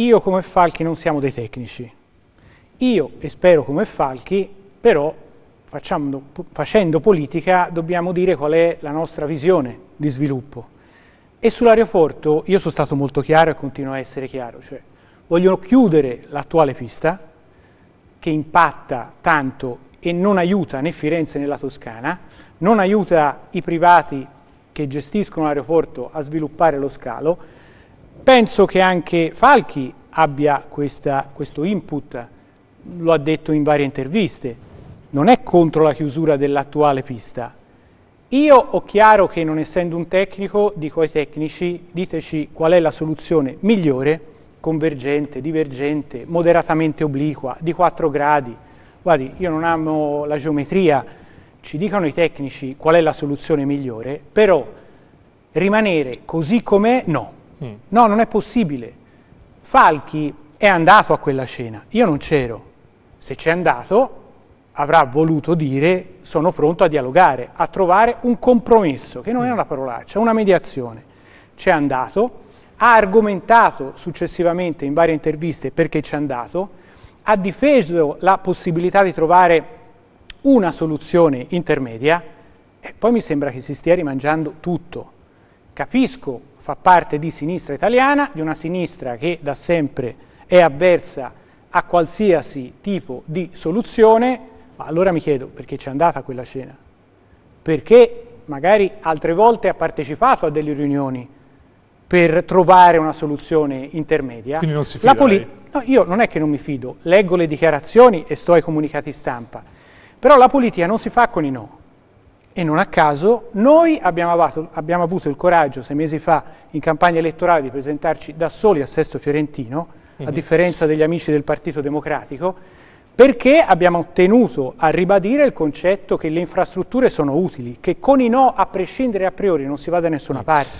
Io come Falchi non siamo dei tecnici. Io, e spero come Falchi, però facciamo, facendo politica dobbiamo dire qual è la nostra visione di sviluppo. E sull'aeroporto io sono stato molto chiaro e continuo a essere chiaro, cioè vogliono chiudere l'attuale pista che impatta tanto e non aiuta né Firenze né la Toscana, non aiuta i privati che gestiscono l'aeroporto a sviluppare lo scalo, Penso che anche Falchi abbia questa, questo input, lo ha detto in varie interviste, non è contro la chiusura dell'attuale pista. Io ho chiaro che non essendo un tecnico dico ai tecnici diteci qual è la soluzione migliore, convergente, divergente, moderatamente obliqua, di 4 gradi. Guardi, io non amo la geometria, ci dicono i tecnici qual è la soluzione migliore, però rimanere così com'è no, Mm. No, non è possibile. Falchi è andato a quella cena, io non c'ero. Se c'è andato, avrà voluto dire sono pronto a dialogare, a trovare un compromesso, che non è mm. una parolaccia, una mediazione. C'è andato, ha argomentato successivamente in varie interviste perché c'è andato, ha difeso la possibilità di trovare una soluzione intermedia e poi mi sembra che si stia rimangiando tutto capisco fa parte di sinistra italiana, di una sinistra che da sempre è avversa a qualsiasi tipo di soluzione, ma allora mi chiedo perché c'è andata quella cena? Perché magari altre volte ha partecipato a delle riunioni per trovare una soluzione intermedia. Quindi non si fida no, Io non è che non mi fido, leggo le dichiarazioni e sto ai comunicati stampa, però la politica non si fa con i no. E non a caso noi abbiamo avuto, abbiamo avuto il coraggio, sei mesi fa, in campagna elettorale, di presentarci da soli a Sesto Fiorentino, mm -hmm. a mhm. differenza degli amici del Partito Democratico, perché abbiamo tenuto a ribadire il concetto che le infrastrutture sono utili, che con i no, a prescindere a priori, non si va da nessuna ecco. parte.